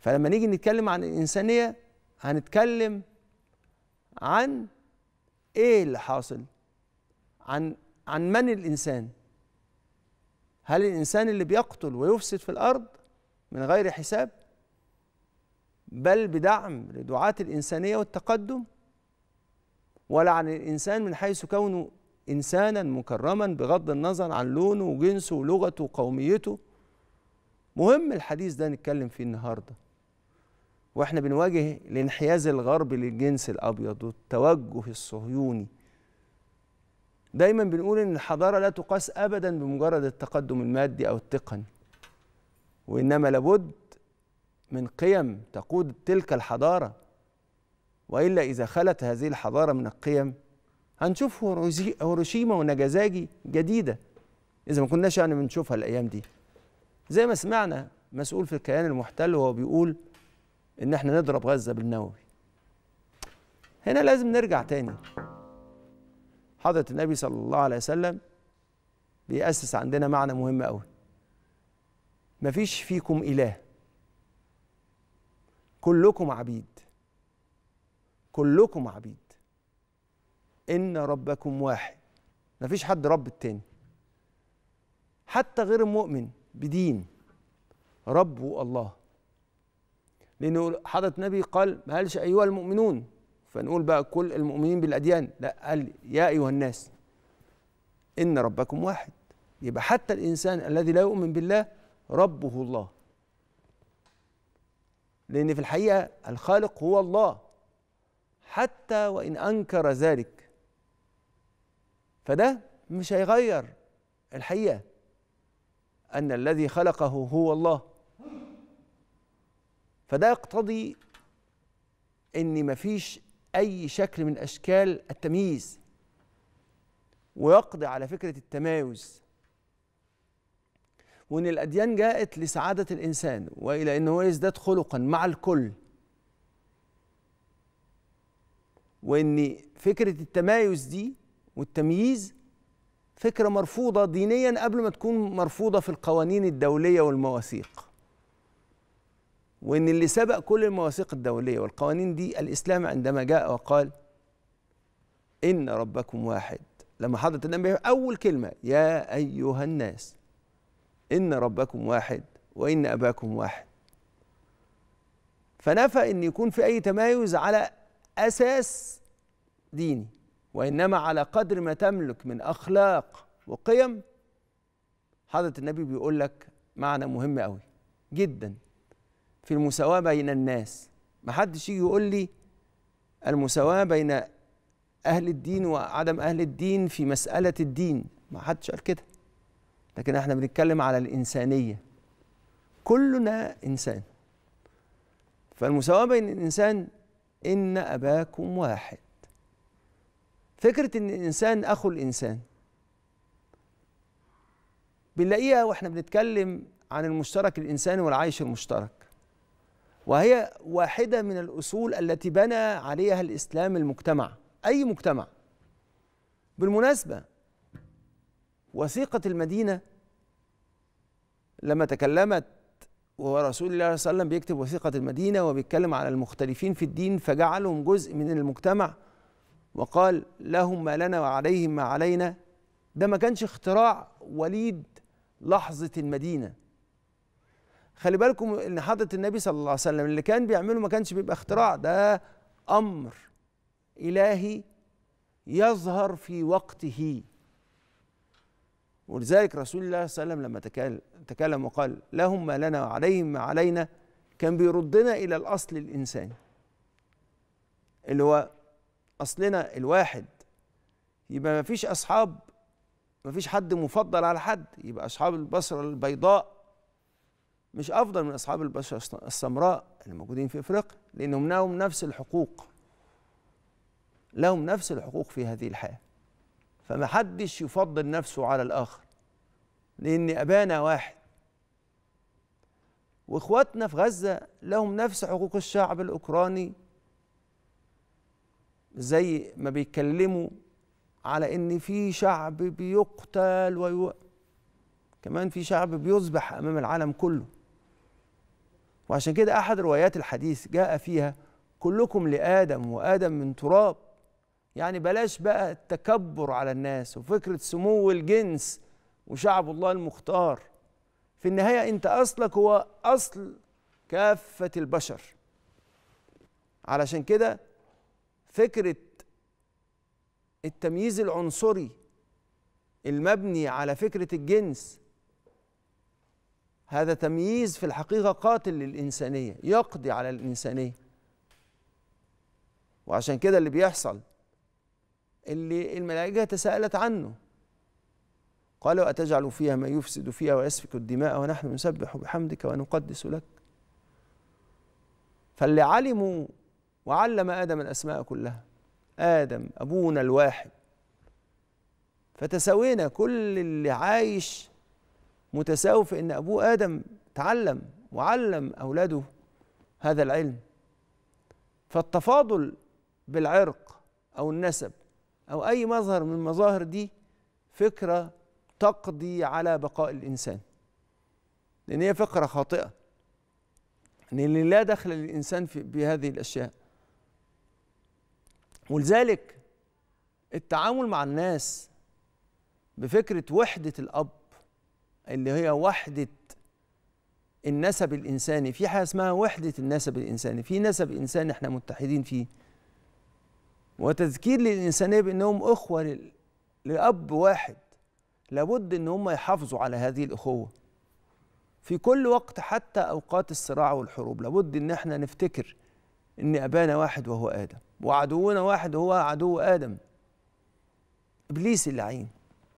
فلما نيجي نتكلم عن الإنسانية هنتكلم عن إيه اللي حاصل عن عن من الإنسان هل الإنسان اللي بيقتل ويفسد في الأرض من غير حساب بل بدعم لدعاة الإنسانية والتقدم ولا عن الإنسان من حيث كونه إنسانا مكرما بغض النظر عن لونه وجنسه ولغته وقوميته مهم الحديث ده نتكلم فيه النهارده واحنا بنواجه الانحياز الغربي للجنس الابيض والتوجه الصهيوني دايما بنقول ان الحضاره لا تقاس ابدا بمجرد التقدم المادي او التقني وانما لابد من قيم تقود تلك الحضاره والا اذا خلت هذه الحضاره من القيم هنشوف هيروشيما ونجازاجي جديده اذا ما كناش يعني بنشوفها الايام دي زي ما سمعنا مسؤول في الكيان المحتل وهو بيقول ان احنا نضرب غزه بالنووي هنا لازم نرجع تاني حضره النبي صلى الله عليه وسلم بيأسس عندنا معنى مهم قوي مفيش فيكم اله كلكم عبيد كلكم عبيد ان ربكم واحد مفيش حد رب التاني حتى غير المؤمن بدين ربه الله لأنه حضرة النبي قال ما قالش أيها المؤمنون فنقول بقى كل المؤمنين بالأديان لا قال يا أيها الناس إن ربكم واحد يبقى حتى الإنسان الذي لا يؤمن بالله ربه الله لأن في الحقيقة الخالق هو الله حتى وإن أنكر ذلك فده مش هيغير الحقيقة أن الذي خلقه هو الله فده يقتضي ان مفيش اي شكل من اشكال التمييز ويقضي على فكره التمايز وان الاديان جاءت لسعاده الانسان والى انه يزداد خلقا مع الكل وان فكره التمايز دي والتمييز فكره مرفوضه دينيا قبل ما تكون مرفوضه في القوانين الدوليه والمواثيق وان اللي سبق كل المواثيق الدوليه والقوانين دي الاسلام عندما جاء وقال ان ربكم واحد لما حضرت النبي اول كلمه يا ايها الناس ان ربكم واحد وان اباكم واحد فنفى ان يكون في اي تمايز على اساس ديني وانما على قدر ما تملك من اخلاق وقيم حضره النبي بيقول لك معنى مهم قوي جدا في المساواة بين الناس ما حدش يجي يقول لي المساواة بين أهل الدين وعدم أهل الدين في مسألة الدين ما حدش قال كده لكن احنا بنتكلم على الإنسانية كلنا إنسان فالمساواة بين الإنسان إن أباكم واحد فكرة إن الإنسان أخو الإنسان بنلاقيها واحنا بنتكلم عن المشترك الإنساني والعيش المشترك وهي واحدة من الأصول التي بنى عليها الإسلام المجتمع أي مجتمع بالمناسبة وثيقة المدينة لما تكلمت ورسول الله صلى الله عليه وسلم بيكتب وثيقة المدينة وبيتكلم على المختلفين في الدين فجعلهم جزء من المجتمع وقال لهم ما لنا وعليهم ما علينا ده ما كانش اختراع وليد لحظة المدينة خلي بالكم ان حضره النبي صلى الله عليه وسلم اللي كان بيعمله ما كانش بيبقى اختراع ده امر الهي يظهر في وقته ولذلك رسول الله صلى الله عليه وسلم لما تكلم وقال لهم ما لنا وعليهم ما علينا كان بيردنا الى الاصل الانساني اللي هو اصلنا الواحد يبقى ما فيش اصحاب ما فيش حد مفضل على حد يبقى اصحاب البصره البيضاء مش افضل من اصحاب البشره السمراء اللي موجودين في افريقيا لانهم لهم نفس الحقوق لهم نفس الحقوق في هذه الحياه فما حدش يفضل نفسه على الاخر لان ابانا واحد واخواتنا في غزه لهم نفس حقوق الشعب الاوكراني زي ما بيتكلموا على ان في شعب بيقتل ويو... كمان في شعب بيذبح امام العالم كله وعشان كده أحد روايات الحديث جاء فيها كلكم لآدم وآدم من تراب يعني بلاش بقى التكبر على الناس وفكرة سمو الجنس وشعب الله المختار في النهاية أنت أصلك هو أصل كافة البشر علشان كده فكرة التمييز العنصري المبني على فكرة الجنس هذا تمييز في الحقيقة قاتل للإنسانية يقضي على الإنسانية وعشان كده اللي بيحصل اللي الملائكة تساءلت عنه قالوا أتجعل فيها ما يفسد فيها ويسفك الدماء ونحن نسبح بحمدك ونقدس لك فاللي علموا وعلم آدم الأسماء كلها آدم أبونا الواحد فتساوينا كل اللي عايش متساوي في ان ابوه ادم تعلم وعلم اولاده هذا العلم فالتفاضل بالعرق او النسب او اي مظهر من المظاهر دي فكره تقضي على بقاء الانسان لان هي فكره خاطئه لان لا دخل للانسان في بهذه الاشياء ولذلك التعامل مع الناس بفكره وحده الاب اللي هي وحده النسب الانساني في حاجه اسمها وحده النسب الانساني في نسب انساني احنا متحدين فيه وتذكير للانسانيه بانهم اخوه لاب واحد لابد ان هم يحافظوا على هذه الاخوه في كل وقت حتى اوقات الصراع والحروب لابد ان احنا نفتكر ان ابانا واحد وهو ادم وعدونا واحد وهو عدو ادم ابليس اللعين